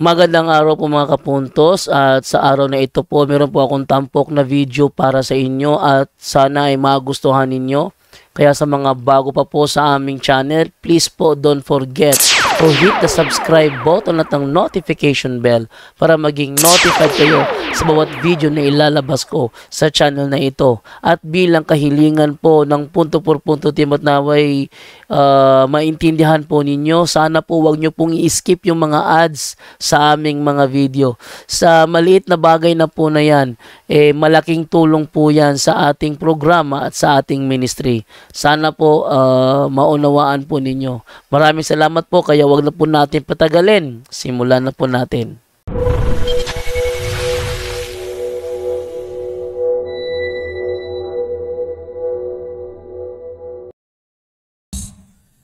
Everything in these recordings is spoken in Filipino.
Magandang araw po mga kapuntos at sa araw na ito po meron po akong tampok na video para sa inyo at sana ay magustuhan ninyo. Kaya sa mga bago pa po sa aming channel, please po don't forget to hit the subscribe button at ang notification bell para maging notified kayo sa bawat video na ilalabas ko sa channel na ito. At bilang kahilingan po ng punto por punto team at naway uh, maintindihan po ninyo, sana po wag nyo pong i-skip yung mga ads sa aming mga video. Sa maliit na bagay na po na yan, eh, malaking tulong po yan sa ating programa at sa ating ministry. Sana po uh, maunawaan po ninyo. Maraming salamat po kaya wag na po natin patagalin. Simulan na po natin.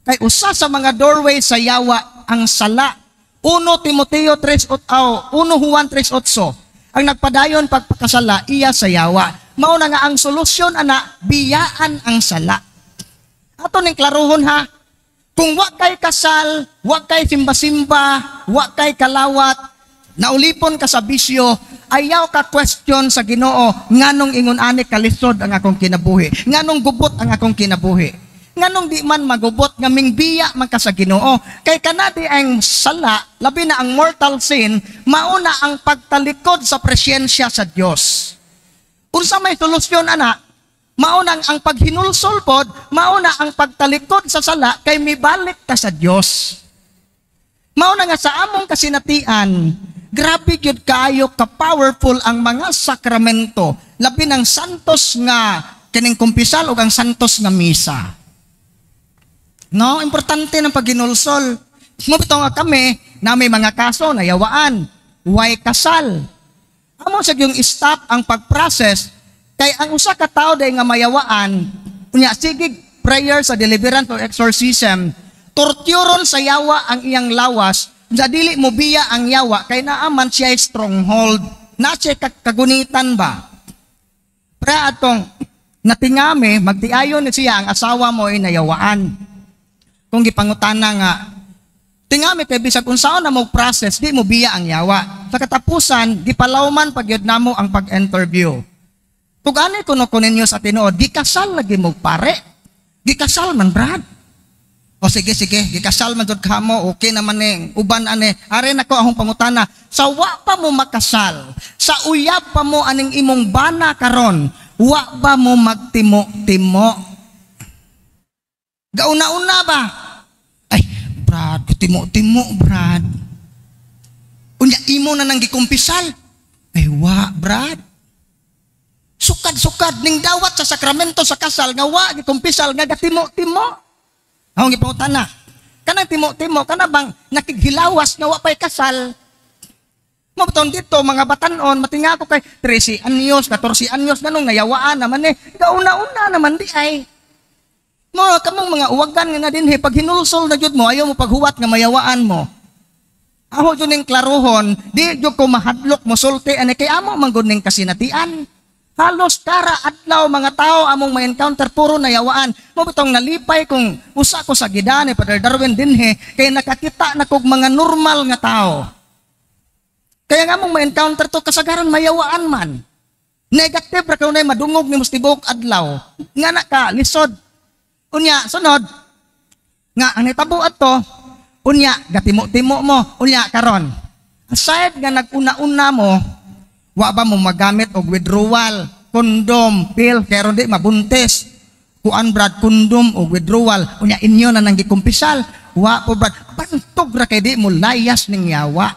Kay usa sa mga doorway sa yawa ang sala. 1 Timoteo 3 oh, 1 Juan 3:8. Ang nagpadayon pagpakasala iya sa yawa. Mao na nga ang solusyon ana biyaan ang sala. Ato ning klaruhon ha. Kung wa kay kasal, wa kay simba-simba, wa kay kalawat, naulipon ka sa bisyo, ayaw ka question sa Ginoo nganong ingon ani kalisod ang akong kinabuhi nganong gubot ang akong kinabuhi nganong di man magubot nga biya man ka sa Ginoo kay kanadi ang sala labi na ang mortal sin mauna ang pagtalikod sa presyensya sa Dios unsa may solusyon ana Maunang ang paghinulsol pod, mauna ang pagtalikod sa sala kay mibalik ka sa Dios. Mauna nga sa among kasinatian, grabe gyud kaayo ka powerful ang mga sakramento, labi ng santos nga kining kumpisal ug ang santos nga misa. No, importante ng paghinulsol. Mubito nga kami nami mga kaso na yawaan, way kasal. Amo sa yung stop ang pag-process Kay ang usa ka tawo day nga mayawaan, unya sigig prayer sa deliverance or exorcism, torturon sa yawa ang iyang lawas, sa dili mo biya ang yawa, kay naaman siya stronghold. Na siya kagunitan ba? Pra atong natingami, magtiayon ni siya ang asawa mo ay nayawaan. Kung gipangutana nga, tingami kay bisag unsaon na mo process, di mo biya ang yawa. Sa katapusan, di gipalawman pagyod namo ang pag-interview. Kung ano ko na kunin sa tinoo, gikasal lagi mo pare. Gikasal man, Brad. O sige, sige, gikasal man jud kamo, okay naman ning eh. uban ane. Are ko akong pangutana, sa wa pa mo makasal, sa uyab pa mo aning imong bana karon, wa ba mo magtimo-timo? Gauna-una ba? Ay, Brad, timo-timo, Brad. Unya imo na nang gikumpisal. Ay, wa, Brad sukad-sukad ning dawat sa sakramento sa kasal nga wa gikumpisal nga gatimo-timo. Ahong gipangutana. Kanang timo-timo kana bang nakighilawas nga wa pay kasal. Mabuton dito mga batanon matinga ko kay 13 anyos, 14 anyos nanong ngayawaan naman eh. Gauna-una naman di ay. Mo no, kamang mga uwagan nga na dinhi pag hinulsol na jud mo ayaw mo paghuwat nga mayawaan mo. Aho jud ning klaruhon, di jud ko mahadlok mo sulti ani kay amo manggon ning kasinatian. Halos tara adlaw mga tao among ma-encounter puro nayawaan. Mo bitong nalipay kung usa ko sa gidani Padre Darwin dinhi kay nakakita na kog mga normal nga tao. Kaya nga mong ma-encounter to kasagaran mayawaan man. Negative ra kay unay madungog ni mustibok adlaw. Nga na ka lisod. Unya sunod nga ang nitabo adto unya gatimo-timo mo unya karon. Aside nga naguna-una mo Wa ba mo magamit og withdrawal, kondom pill, pero di mabuntis. Kuan brad kondom og withdrawal. Unya inyo na nang gikumpisal. Wa po brad, bantog ra kay di mo layas ning yawa.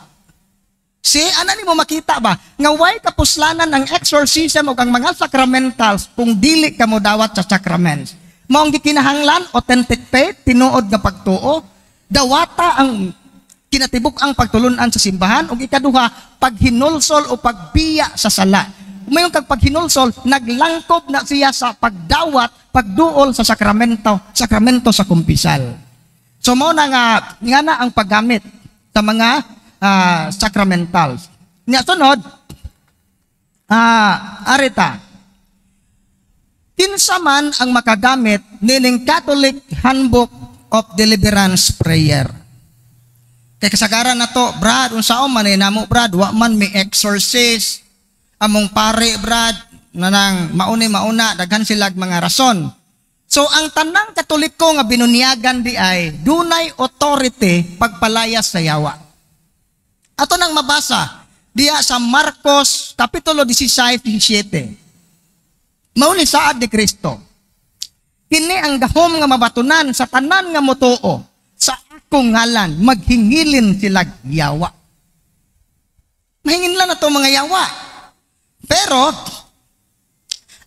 Si ana mo makita ba nga way kapuslanan ang exorcism og ang mga sacramentals kung dili ka mo dawat sa sacraments. Mao ang gikinahanglan authentic faith, tinuod nga pagtuo, dawata ang kinatibok ang pagtulunan sa simbahan. O ikaduha, paghinulsol o pagbiya sa sala. Mayon kag paghinulsol, naglangkob na siya sa pagdawat, pagduol sa sakramento, sakramento sa kumpisal. So mao na nga, nga na ang paggamit sa mga uh, sacramentals. Nga sunod, uh, ah, arita, kinsa man ang makagamit nining Catholic Handbook of Deliverance Prayer. Kay kasagaran na to, brad, unsaon man eh, namo brad, wa man may exorcist. Among pare, brad, na nang mauni mauna, daghan silag mga rason. So ang tanang katoliko nga binunyagan di ay dunay authority pagpalayas sa yawa. Ato nang mabasa diya sa Marcos kapitulo 16:17. Mauni ni saad ni Kristo. Kini ang gahom nga mabatunan sa tanan nga motuo sa akong ngalan, maghingilin sila yawa. Mahingin lang na to mga yawa. Pero,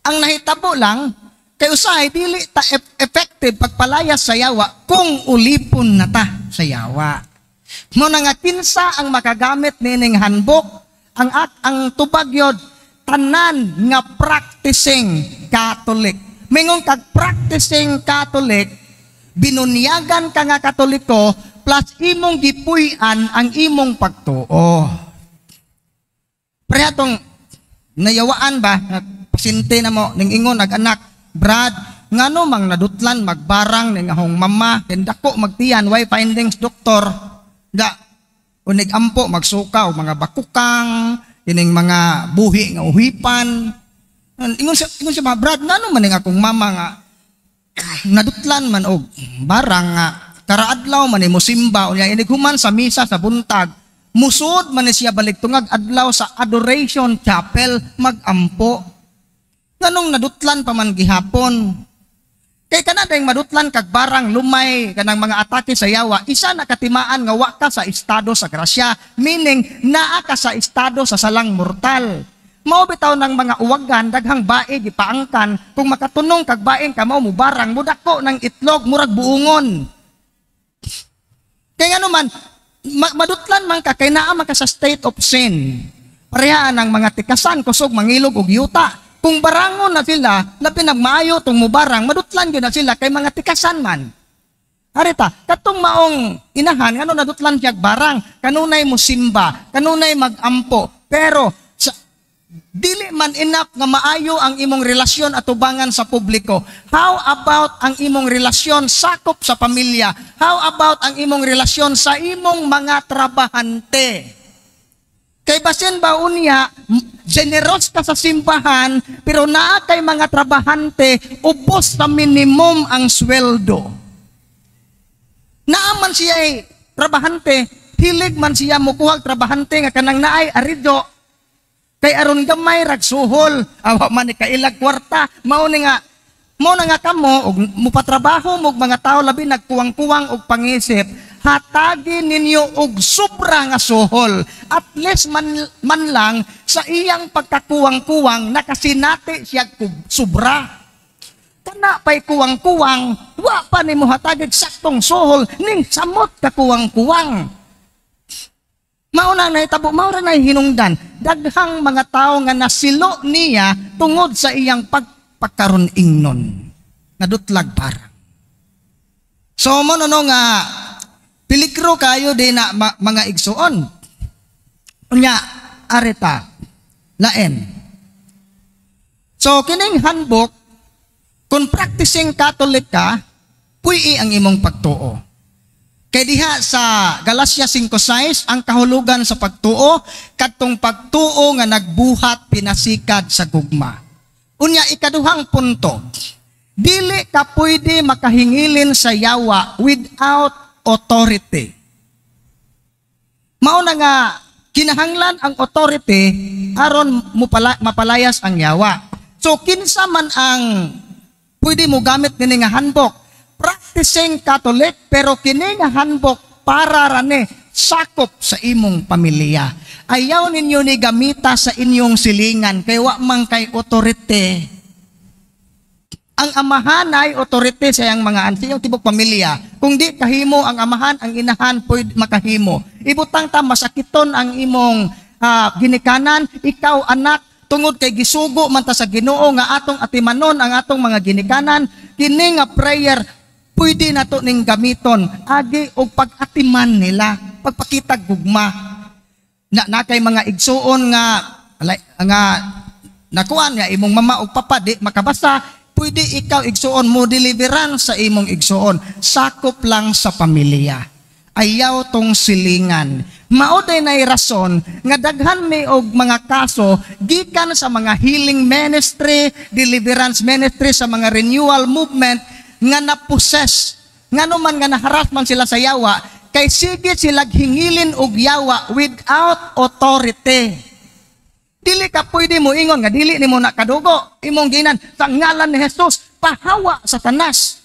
ang nahitabo lang, kay usahay, dili ta effective pagpalayas sa yawa kung ulipon na ta sa yawa. Mo na nga kinsa ang makagamit nining handbook, ang ang tubag yod, tanan nga practicing Catholic. Mingong kag practicing Catholic, binunyagan ka nga katoliko, plus imong gipuy-an ang imong pagtuo. Preyatong, nayawaan ba, pasinti na mo, ning ingon, nag-anak, Brad, nga no mang nadutlan, magbarang, ning ahong mama, dako magtiyan, why findings, doktor, da, unig ampo, magsukaw, mga bakukang, ining mga buhi nga uhipan. Ingon sa, ingon sa Brad, nga no man akong mama nga, nadutlan man og barang nga karaadlaw man imo simba unya inig human sa misa sa buntag musud man siya balik tungag adlaw sa adoration chapel magampo nganong nadutlan pa man gihapon kay kana dayong madutlan kag barang lumay kanang mga atake sa yawa isa nakatimaan nga wa ka sa estado sa grasya meaning naa ka sa estado sa salang mortal Mao bitaw ng mga uwagan daghang bae gipaangkan kung makatunong kag baen ka mao mubarang mudako ng itlog murag buungon. Kaya nga naman, madutlan man ka, kay naa man ka sa state of sin. Parehaan ang mga tikasan, kusog, mangilog, og yuta. Kung barangon na sila, na pinagmaayo tong mubarang, madutlan gyud na sila kay mga tikasan man. Harita, katong maong inahan, ano nadutlan siya barang, kanunay mo simba, kanunay magampo, pero dili man enough nga maayo ang imong relasyon at ubangan sa publiko. How about ang imong relasyon sakop sa pamilya? How about ang imong relasyon sa imong mga trabahante? Kay basin ba unya, generous ka sa simbahan, pero naa kay mga trabahante, ubos sa minimum ang sweldo. Naaman siya ay eh, trabahante, hilig man siya mukuha trabahante nga kanang naay arido Kay aron gamay rag suhol, awa man ni kailag kwarta, mao ni nga mo na nga kamo og mupatrabaho mo mga tao labi nagkuwang-kuwang og pangisip hatagi ninyo og sobra nga suhol at least man, man lang sa iyang pagkakuwang-kuwang nakasinati siya kog sobra kana pay kuwang-kuwang wa pa nimo hatagig saktong suhol ning samot ka kuwang-kuwang Mauna na itabo, maura na hinungdan. Daghang mga tao nga nasilo niya tungod sa iyang pagpakaron ingnon. Nadutlag para. So mo no, nga pilikro kayo di na ma, mga igsuon. Unya areta laen. So kining handbook kung practicing Catholic ka, puyi ang imong pagtuo. Kay diha sa Galacia 5:6 ang kahulugan sa pagtuo katong pagtuo nga nagbuhat pinasikad sa gugma. Unya ikaduhang punto. Dili ka pwede makahingilin sa yawa without authority. Mao na nga kinahanglan ang authority aron mupala, mapalayas ang yawa. So kinsa man ang pwede mo gamit nini nga handbook practicing Catholic pero kini nga handbook para rane sakop sa imong pamilya. Ayaw ninyo ni gamita sa inyong silingan kay wa man kay authority. Ang amahan ay authority sa iyang mga antiyong tibok pamilya. Kung di kahimo ang amahan, ang inahan pwede makahimo. Ibutang ta masakiton ang imong uh, ginikanan, ikaw anak tungod kay gisugo man ta sa Ginoo nga atong atimanon ang atong mga ginikanan kini nga prayer pwede na to ning gamiton agi og pagatiman nila pagpakita gugma na nakay mga igsuon nga nga nakuan nga imong mama og papa di makabasa pwede ikaw igsuon mo deliveran sa imong igsuon sakop lang sa pamilya ayaw tong silingan Mauday na rason nga daghan may og mga kaso gikan sa mga healing ministry, deliverance ministry sa mga renewal movement nga naposes, nga naman nga naharasman sila sa yawa, kay sige sila hingilin og yawa without authority. Dili ka pwede mo ingon nga dili nimo nakadugo imong ginan sa ngalan ni Hesus pahawa sa tanas.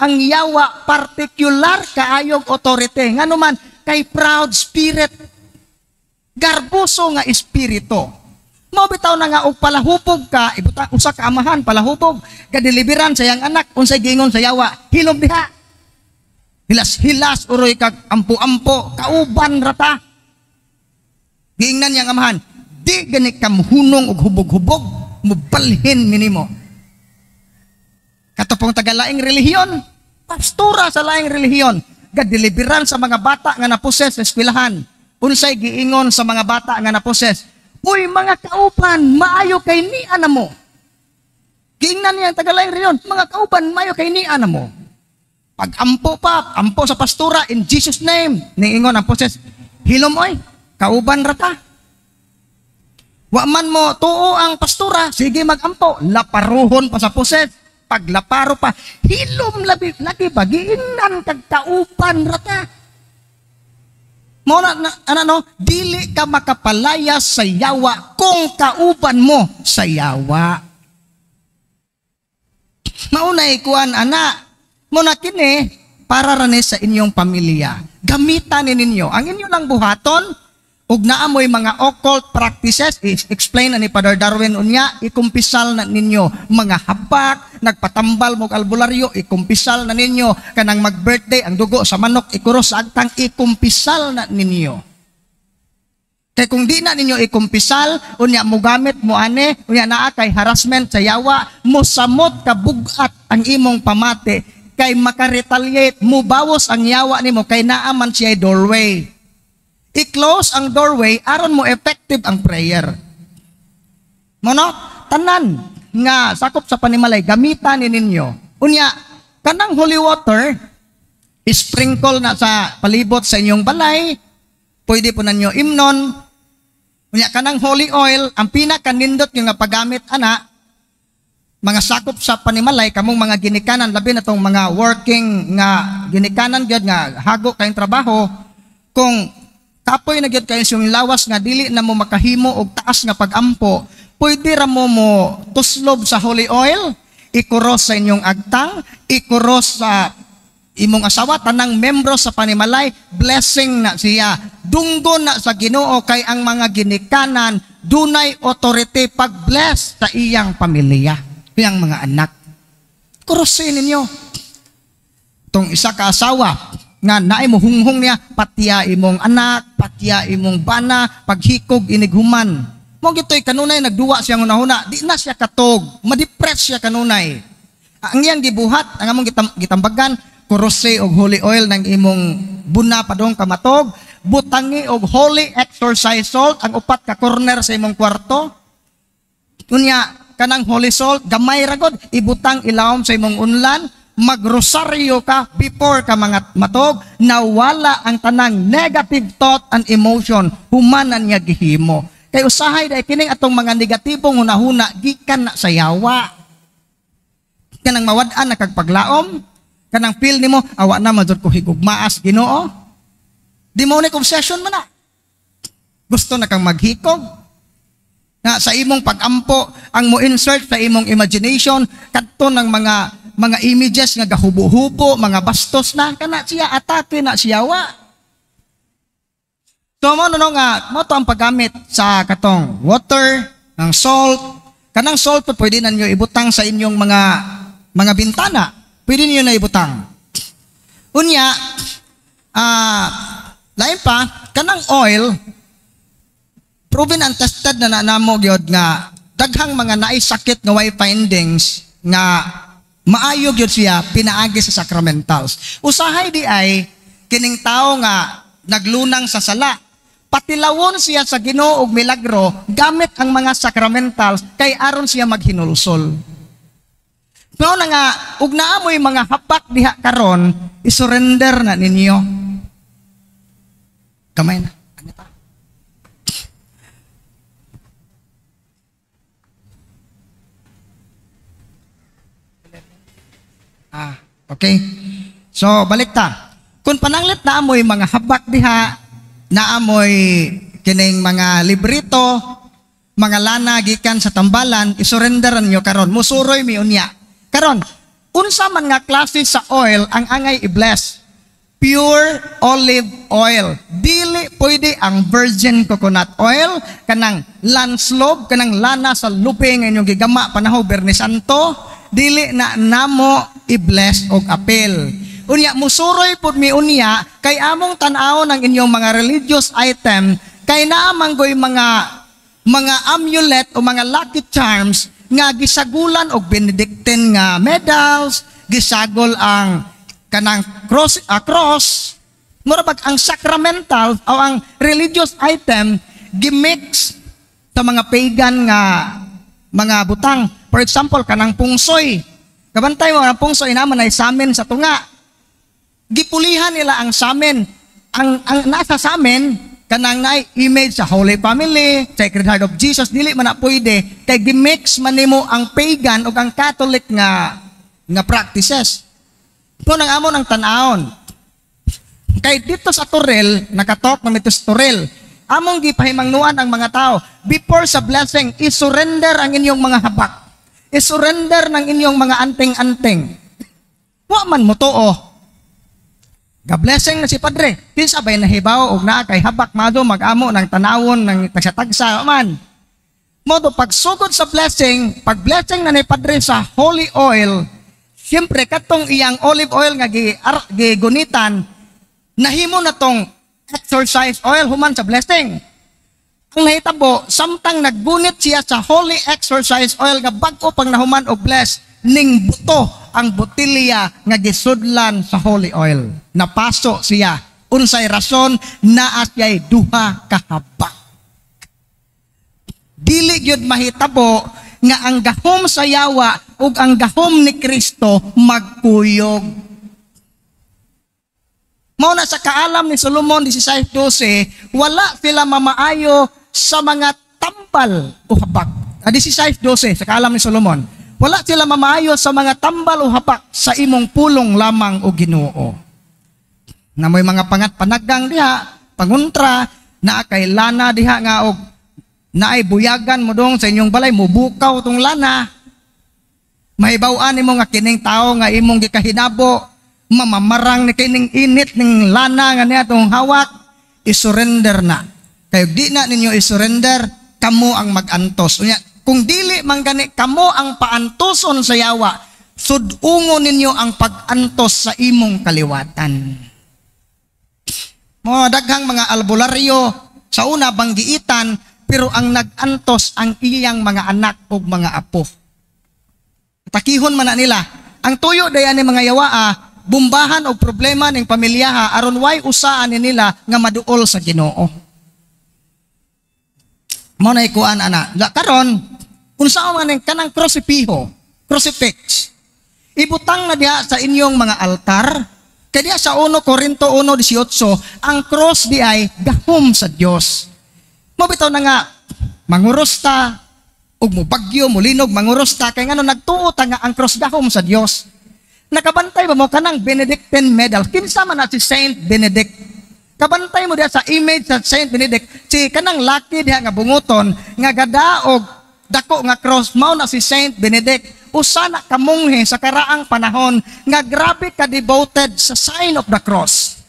Ang yawa particular kaayog authority nga naman kay proud spirit garboso nga espirito. Mao bitaw na nga og palahubog ka, ibutang eh, usa ka amahan palahubog, kadiliberan sayang anak unsay gingon sayawa, hilom diha. Hilas-hilas uroy kag ampo-ampo, kauban rata. Giingnan yang amahan, di gani kam hunong og hubog-hubog, mubalhin minimo. Katopong tagalaing relihiyon, pastura sa laing relihiyon, gadiliberan sa mga bata nga naposes sa eskwelahan, unsay giingon sa mga bata nga naposes Uy, mga kauban, maayo kay ni mo. Giingnan niya ang tagalayang riyon, mga kauban, maayo kay ni mo. Pag-ampo pa, ampo sa pastura, in Jesus' name, niingon ang poses, hilom oy, kauban rata. Wa man mo tuo ang pastura, sige magampo, laparuhon pa sa poses, paglaparo pa, hilom labi, lagi bagiinan kag kauban rata. Mo na, na ana no, dili ka makapalaya sa yawa kung kauban mo sa yawa. Mauna ikuan anak, muna kini para rani sa inyong pamilya. Gamitan ninyo ang inyo lang buhaton ug naamoy mga occult practices is explain ani Father Darwin unya ikumpisal na ninyo mga habak nagpatambal mo albularyo ikumpisal na ninyo kanang mag birthday ang dugo sa manok ikuros sa agtang ikumpisal na ninyo kay kung di na ninyo ikumpisal unya mo gamit mo ane unya naa kay harassment sa yawa mo samot ka bugat ang imong pamati kay makaretaliate mo bawos ang yawa nimo kay naa man siya doorway i-close ang doorway aron mo effective ang prayer. Mono, no? Tanan nga sakop sa panimalay gamitan ni ninyo. Unya kanang holy water sprinkle na sa palibot sa inyong balay, pwede po ninyo imnon. Unya kanang holy oil, ang pinakanindot yung nga paggamit ana mga sakop sa panimalay kamong mga ginikanan labi na tong mga working nga ginikanan gyud nga hago kayong trabaho kung kapoy na gyud kayo yung lawas nga dili na mo makahimo og taas nga pagampo, pwede ra mo mo tuslob sa holy oil, ikuros sa inyong agtang, ikuros sa imong asawa tanang membro sa panimalay blessing na siya dunggo na sa Ginoo kay ang mga ginikanan dunay authority pag bless sa iyang pamilya iyang mga anak kurusin ninyo tong isa ka asawa nga naay mo hunghong niya patya imong anak patya imong bana paghikog inighuman mo gitoy kanunay nagduwa siya una-una di na siya katog ma-depress siya kanunay ang iyang gibuhat ang among gitam, gitambagan kurose og holy oil ng imong buna padong kamatog butangi og holy exercise salt ang upat ka corner sa imong kwarto unya kanang holy salt gamay ra ibutang ilawom sa imong unlan magrosaryo ka before ka mga matog, nawala ang tanang negative thought and emotion, humanan niya gihimo. Kay usahay dahil kining atong mga negatibong hunahuna, gikan na sa yawa. mawad-an na kagpaglaom, kanang feel nimo awa na madod ko higugmaas, ginoo. Demonic obsession man na. Gusto na kang maghikog, na sa imong pagampo ang mo insert sa imong imagination kadto ng mga mga images nga gahubo-hubo, mga bastos na, kana siya atake na siya wa. So mo no nga, mo to ang paggamit sa katong water, ng salt, kanang salt po pwede na niyo ibutang sa inyong mga mga bintana. Pwede niyo na ibutang. Unya, ah, uh, lain pa, kanang oil, proven and tested na nanamo gyud nga daghang mga naisakit nga way findings nga Maayog gyud siya pinaagi sa sacramentals. Usahay di ay kining tao nga naglunang sa sala. Patilawon siya sa Ginoo og milagro gamit ang mga sacramentals kay aron siya maghinulsol. Pero na nga ug naamoy mga hapak diha karon, isurrender na ninyo. Kamay na. Okay? So, balik ta. Kung pananglit na amoy mga habak diha, na amoy kining mga librito, mga lana gikan sa tambalan, isurrenderan nyo karon. Musuroy mi unya. Karon, unsa man nga klase sa oil ang angay i-bless? Pure olive oil. Dili pwede ang virgin coconut oil, kanang landslobe, kanang lana sa lupi nga inyong gigama, panaho, Santo, dili na namo i-bless og apil. Unya musuroy pud mi unya kay among tan-aw ng inyong mga religious item kay naa goy mga mga amulet o mga lucky charms nga gisagulan og Benedictine nga medals, gisagol ang kanang cross a ah, cross mura ang sacramental o ang religious item gimix sa mga pagan nga mga butang. For example, kanang pungsoy, Gabantay mo, ang pungso inaman ay samin sa tunga. Gipulihan nila ang samin. Ang, ang nasa samin, kanang na image sa Holy Family, Sacred Heart of Jesus, dili man na pwede, kay gimix man nimo ang pagan o ang Catholic nga nga practices. Mo nang amon ang tanawon. Kay dito sa Torel, nakatalk na sa Torel, among gipahimangnuan ang mga tao, before sa blessing, isurrender ang inyong mga habak isurrender ng inyong mga anting-anting. Wa man mo too. Oh. Gablessing na si Padre. Kinsa na hibaw og naa kay habak mado mag-amo ng tanawon ng tagsatagsa man. Modo pagsugod sa blessing, pag blessing na ni Padre sa holy oil, siyempre katong iyang olive oil nga gigunitan, nahimo na tong exercise oil human sa blessing. Ang nahitabo, samtang naggunit siya sa holy exercise oil nga bag-o pang nahuman og bless ning buto ang botilya nga gisudlan sa holy oil. Napaso siya. Unsay rason naa siya'y duha kahabak. Dili gyud mahitabo nga ang gahom sa yawa ug ang gahom ni Kristo magkuyog. Mao na sa kaalam ni Solomon 16:12, wala sila mamaayo sa mga tambal o hapak. Ah, this is 5.12, sa kalam ni Solomon. Wala sila mamayo sa mga tambal o hapak sa imong pulong lamang o ginoo. Na may mga pangat panagang diha, panguntra, na kay lana diha nga og na ay buyagan mo dong sa inyong balay, mubukaw tong lana. May Mahibawaan imo nga kining tao nga imong gikahinabo, mamamarang ni kining init ning lana nga niya tong hawak, isurrender na. Kaya di na ninyo isurrender, kamo ang magantos. Unya, kung dili man gani kamo ang paantoson sa yawa, sudungo ninyo ang pagantos sa imong kaliwatan. Mga daghang mga albularyo, sa una banggiitan, pero ang nagantos ang iyang mga anak o mga apo. Takihon man na nila. Ang tuyo dayan ni mga yawaa, ah, bumbahan o problema ng pamilyaha aron way usaan ni nila nga maduol sa Ginoo. Mao na ikuan ana. Karon, unsa man ang kanang krusipiho, crucifix. Ibutang na diha sa inyong mga altar. Kay diha sa 1 Korinto 1:18, ang cross di ay gahom sa Diyos. Mabitaw na nga manguros ta ug mubagyo mulinog manguros ta kay ngano nagtuo ta nga ang cross gahom sa Diyos. Nakabantay ba mo kanang Benedictine medal? Kinsa man na si Saint Benedict Kabantay mo diha sa image sa Saint Benedict, si kanang laki diya nga bunguton, nga gadaog, dako nga cross mao na si Saint Benedict. Usa na kamunghe sa karaang panahon, nga grabe ka devoted sa sign of the cross.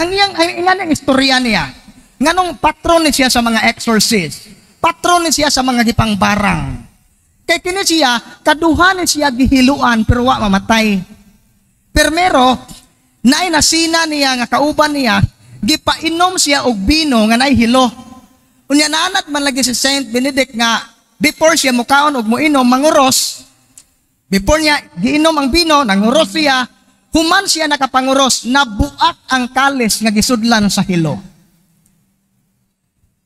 Ang iyang, ang istorya niya, nganong patron ni siya sa mga exorcist, patron ni siya sa mga gipangbarang. Kay kini siya, kaduhan ni siya gihiluan pero wa mamatay. Pero mero, na inasina niya nga kauban niya gipainom siya og bino nga nay hilo. Unya naanat man lagi si Saint Benedict nga before siya mukaon og moinom manguros, before niya giinom ang bino, nanguros siya, human siya nakapanguros, nabuak ang kalis nga gisudlan sa hilo.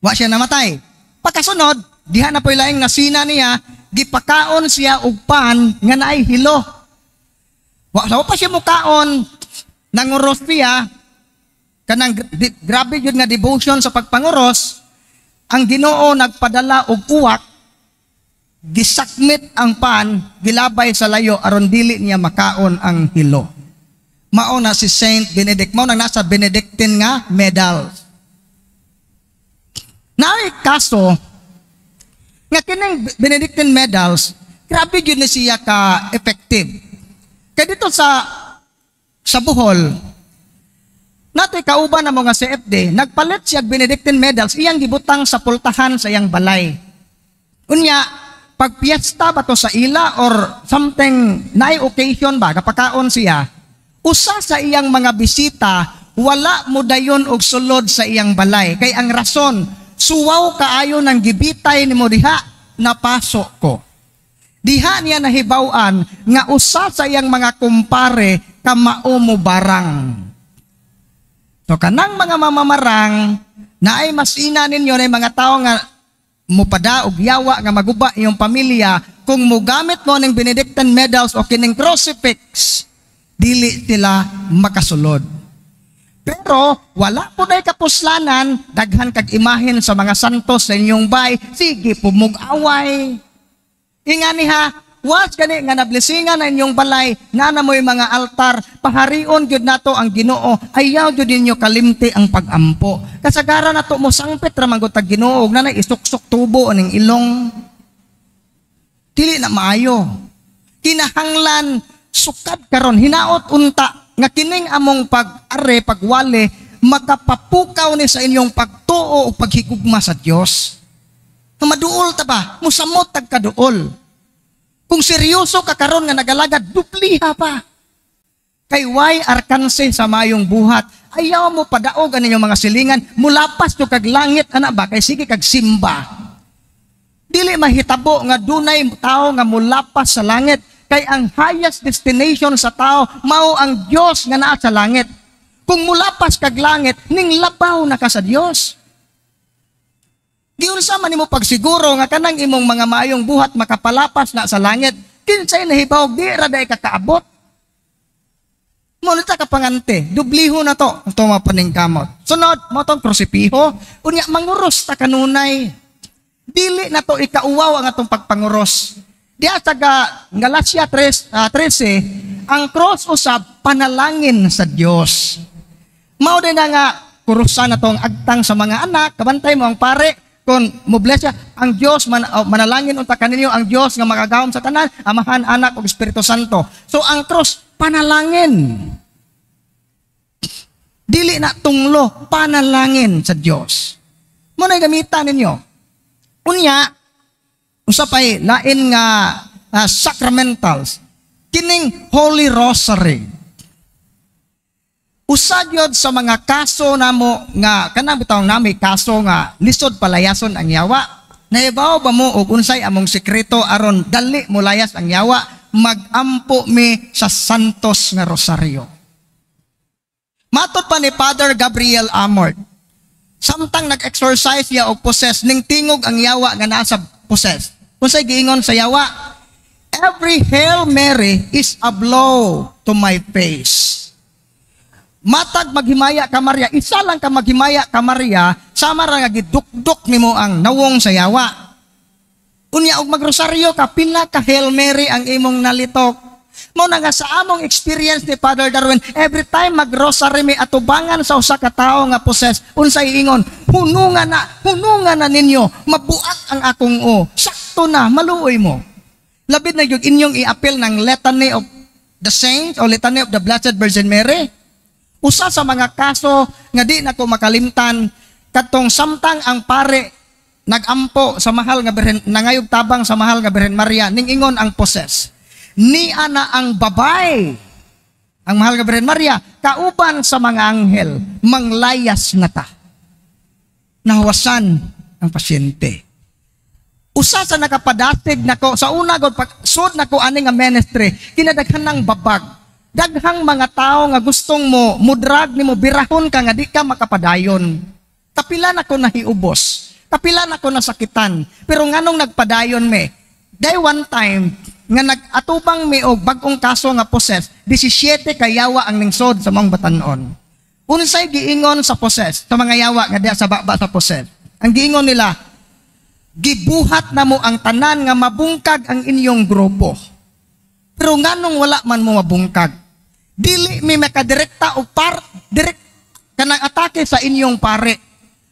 Wa siya namatay. Pagkasunod, diha na po'y laing nasina niya, gipakaon siya og pan nga naay hilo. Wa, sa pa siya mukaon, nanguros siya, kanang grabe yun nga devotion sa pagpanguros, ang Ginoo nagpadala og uwak gisakmit ang pan, gilabay sa layo, aron dili niya makaon ang hilo. Mao na si Saint Benedict, mao na nasa Benedictine nga medal. Naay kaso, nga kining Benedictine medals, grabe yun na siya ka-effective. Kaya dito sa sa Bohol, Nato'y eh, kauban na mga CFD, nagpalit siya Benedictine medals, iyang gibutang sa pultahan sa iyang balay. Unya, pag ba to sa ila or something na occasion ba, kapakaon siya, usa sa iyang mga bisita, wala mo dayon og sulod sa iyang balay. Kay ang rason, suwaw kaayo ng gibitay ni mo diha, napasok ko. Diha niya nahibawan nga usa sa iyang mga kumpare kamao mo barang. So kanang mga mamamarang na ay mas ina ninyo na mga tao nga mupada og yawa nga maguba iyong pamilya kung mugamit mo ng Benedictine medals o kining crucifix dili sila makasulod. Pero wala po dahil kapuslanan, daghan kag imahin sa mga santos sa inyong bay, sige, pumugaway. Inga ni Watch kani nga nablesingan ang inyong balay, nga na mo'y mga altar, paharion gyud nato ang Ginoo, ayaw jud ninyo kalimti ang pagampo. Kasagara nato mo sang petra mangut ang Ginoo, na nay isuksok tubo aning ilong. Dili na maayo. Kinahanglan sukad karon hinaot unta nga kining among pag-are pagwali makapapukaw ni sa inyong pagtuo o paghigugma sa Dios. Maduol ta ba? Musamot tagkaduol. Kung seryoso ka karon nga nagalagad, dupliha pa. Kay why arkansin sa mayong buhat? Ayaw mo padaog ang inyong mga silingan, mulapas to kag langit ana ba kay sige kag simba. Dili mahitabo nga dunay tao nga mulapas sa langit kay ang highest destination sa tao mao ang Dios nga naa sa langit. Kung mulapas kag langit, ning labaw na ka sa Dios. Giunsa man nimo pagsiguro nga kanang imong mga maayong buhat makapalapas na sa langit, kinsay nahibaw di ra day kakaabot. ta ka pangante, dubliho na to, ito mapaning kamot. Sunod, mo tong krusipiho, unya manguros ta kanunay. Dili na to ikauwaw ang atong pagpanguros. Di taga Galacia 3, uh, 13, ang cross usab panalangin sa Dios. Mao din nga kurusan na tong agtang sa mga anak, kabantay mo ang pare, kung mubless siya, ang Dios man, oh, manalangin unta kaninyo ang Dios nga makagahom sa tanan, Amahan, Anak ug Espiritu Santo. So ang cross panalangin. Dili na tunglo, panalangin sa Dios. Mo na gamitan ninyo. Unya, usapay lain nga uh, sacramentals, kining Holy Rosary Usad yod sa mga kaso namo nga kanang bitaw nami kaso nga lisod palayason ang yawa. Naibaw ba mo og unsay among sekreto aron dali mo layas ang yawa magampo mi sa santos nga rosaryo. Matod pa ni Father Gabriel Amort. Samtang nag-exercise niya og possess ning tingog ang yawa nga nasa possess. Unsay giingon sa yawa? Every Hail Mary is a blow to my face matag maghimaya ka Maria, isa lang ka maghimaya ka Maria, sama ra nga gidukdok nimo ang nawong sayawa. Unya og magrosaryo ka pila ka Hail Mary ang imong nalitok. Mo na nga sa among experience ni Father Darwin, every time magrosary mi atubangan sa usa ka tawo nga poses, unsay iingon, hunungan na, hunungan na ninyo, mabuak ang akong o. Sakto na, maluoy mo. Labid na yung inyong iapil appeal ng Litany of the Saints o Litany of the Blessed Virgin Mary. Usa sa mga kaso nga di na ko makalimtan katong samtang ang pare nagampo sa mahal nga Birhen nangayog tabang sa mahal nga Birhen Maria ning ingon ang poses. Ni ana ang babay ang mahal nga Birhen Maria kauban sa mga anghel manglayas na ta. Nahawasan ang pasyente. Usa sa nakapadasig nako sa una gud pagsud nako ani nga ministry kinadaghan ng babag daghang mga tao nga gustong mo mudrag nimo birahon ka nga di ka makapadayon na ko nahiubos na ko nasakitan pero nganong nagpadayon me day one time nga nagatubang me og bag-ong kaso nga poses 17 kayawa ang ningsod sa mga batanon unsay giingon sa poses sa mga yawa nga sa baba sa poses ang giingon nila gibuhat na mo ang tanan nga mabungkag ang inyong grupo pero nganong wala man mo mabungkag Dili mi makadirekta o par, direct kanang atake sa inyong pare.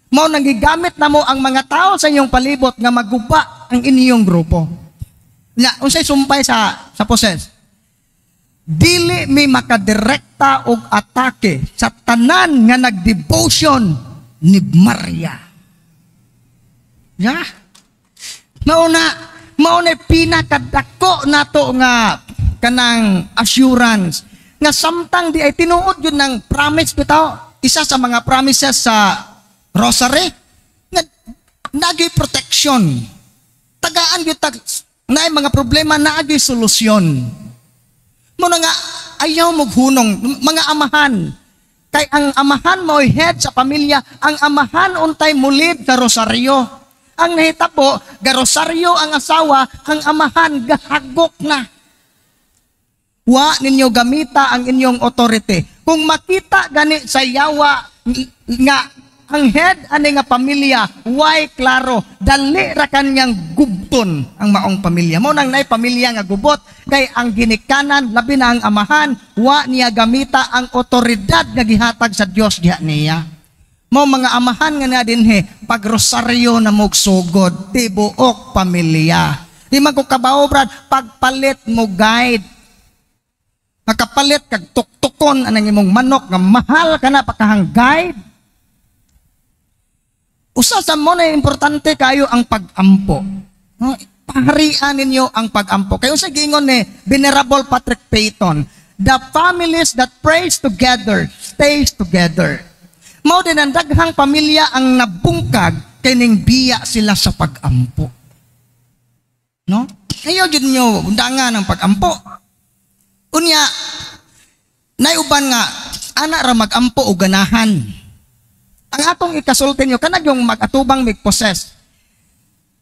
Mao nagigamit na mo ang mga tao sa inyong palibot nga maguba ang inyong grupo. Nya, unsay sumpay sa sa poses? Dili mi makadirekta og atake sa tanan nga nagdevotion ni Maria. Yeah. Mauna, maunay pinakadako nato nga kanang assurance nga samtang di ay tinuod yun ng promise bitaw, isa sa mga promises sa rosary, nga nagi protection. Tagaan yun tag, na mga problema na agi solusyon. Muna nga, ayaw maghunong, mga amahan, kay ang amahan mo ay head sa pamilya, ang amahan untay mulid sa rosaryo. Ang nahitabo, ga rosaryo ang asawa, ang amahan gahagok na. Wa ninyo gamita ang inyong authority. Kung makita gani sa yawa nga ang head ani nga pamilya, why klaro, dali ra kanyang gubton ang maong pamilya. Mo nang nay pamilya nga gubot kay ang ginikanan labi na ang amahan, wa niya gamita ang otoridad nga gihatag sa Dios diha niya. Mo mga amahan nga na dinhi, pag rosaryo na mogsugod, tibuok pamilya. Di man ko kabaw, brad, pagpalit mo guide makapalit kag tuktukon anang imong manok nga mahal ka na pakahanggay usa sa mo na importante kayo ang pagampo no? paharian ninyo ang pagampo kayo sa gingon ni Venerable Patrick Payton the families that prays together stays together mao din ang daghang pamilya ang nabungkag kay kining biya sila sa pagampo no kayo jud nyo undangan ang pagampo Nayuban nga, ana ra magampo o ganahan. Ang atong ikasulti nyo, kanag yung magatubang possess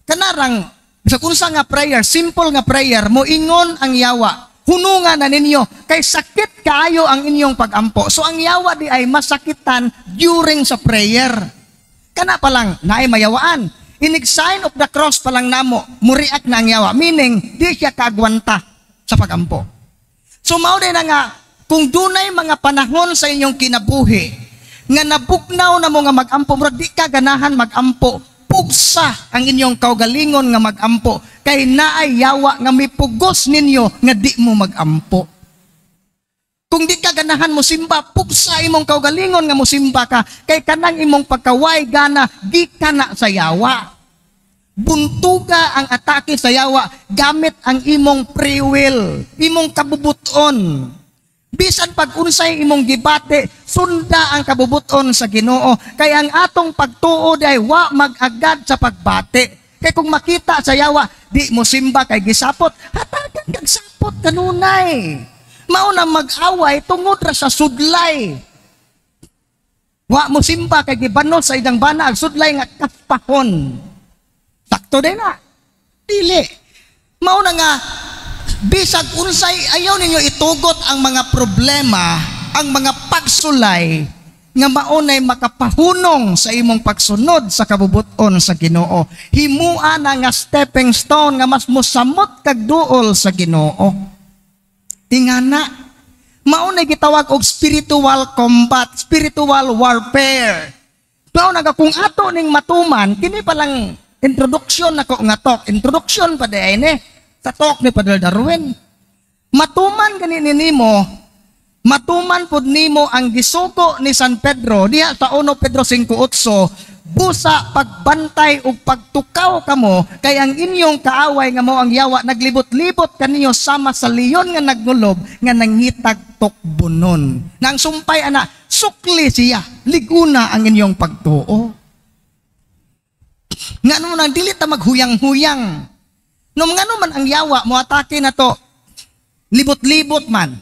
Kanarang, sa kunsa nga prayer, simple nga prayer, mo ingon ang yawa, hunungan na ninyo, kay sakit kaayo ang inyong pagampo. So ang yawa di ay masakitan during sa prayer. Kana pa lang, naay mayawaan. Inig sign of the cross pa lang namo, muriak na ang yawa. Meaning, di siya kagwanta sa pagampo. So mao na nga, kung dunay mga panahon sa inyong kinabuhi, nga nabugnaw na mo nga magampo, murag di ka ganahan magampo, pugsa ang inyong kaugalingon nga magampo, kay naay yawa nga mipugos ninyo nga di mo magampo. Kung di ka ganahan mo simba, pugsa imong kaugalingon nga mo simba ka, kay kanang imong pagkaway gana, di ka na sayawa. Buntuga ang atake sa yawa gamit ang imong free will, imong kabubuton bisan pag unsay imong gibate sunda ang kabubuton sa Ginoo kay ang atong pagtuo ay wa magagad sa pagbati kay kung makita sa yawa di mo simba kay gisapot hatagan kag sapot kanunay mao na mag-away tungod ra sa sudlay wa mo simba kay gibanot sa idang bana ang sudlay nga kapahon takto dena na dili mao na nga Bisag unsay ayaw ninyo itugot ang mga problema, ang mga pagsulay nga maunay makapahunong sa imong pagsunod sa kabubuton sa Ginoo. Himua na nga stepping stone nga mas musamot kag duol sa Ginoo. Tingana maunay gitawag og spiritual combat, spiritual warfare. Mao nga kung ato ning matuman, kini pa lang introduction nako nga talk, introduction pa day ni katok ni Padre Darwin. Matuman ganini nimo, matuman pud nimo ang gisugo ni San Pedro diha sa 1 Pedro 5:8 busa pagbantay ug pagtukaw kamo kay ang inyong kaaway nga mao ang yawa naglibot-libot kaninyo sama sa leon nga nagnulob nga nangitag tukbunon nang sumpay ana sukli siya liguna ang inyong pagtuo nga no nang dili ta maghuyang-huyang Nung nga man ang yawa, mo atake na to, libot-libot man.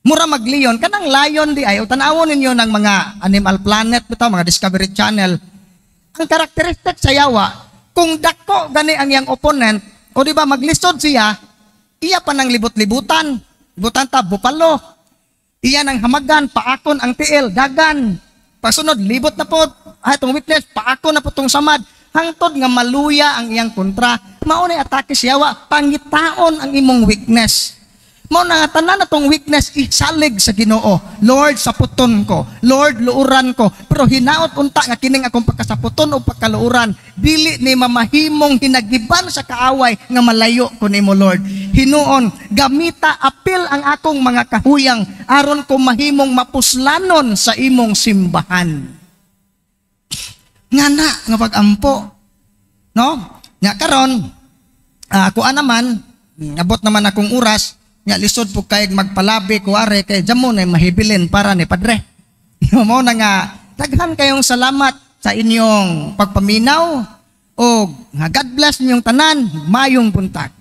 Mura magliyon, kanang lion di ay, utanawon ninyo ng mga animal planet, ito, mga Discovery Channel, ang karakteristik sa yawa, kung dako gani ang iyang opponent, o di ba maglisod siya, iya pa ng libot-libutan, libutan ta, bupalo, iya ng hamagan, paakon ang tiil, dagan, pasunod, libot na po, ay ah, itong witness, paakon na po itong samad, hangtod nga maluya ang iyang kontra, mao na atake siyawa pangitaon ang imong weakness mao na nga tanan atong weakness isalig sa Ginoo Lord saputon ko Lord luuran ko pero hinaot unta nga kining akong pagkasaputon o pagkaluuran dili ni mamahimong hinagiban sa kaaway nga malayo ko nimo Lord hinuon gamita apil ang akong mga kahuyang aron ko mahimong mapuslanon sa imong simbahan nga na nga pagampo no Nya karon uh, ako ah, naman nabot naman akong oras nya lisod po kay magpalabi ko are kay jamo na mahibilin para ni padre. mo na nga daghan kayong salamat sa inyong pagpaminaw o God bless ninyong tanan, mayong buntag.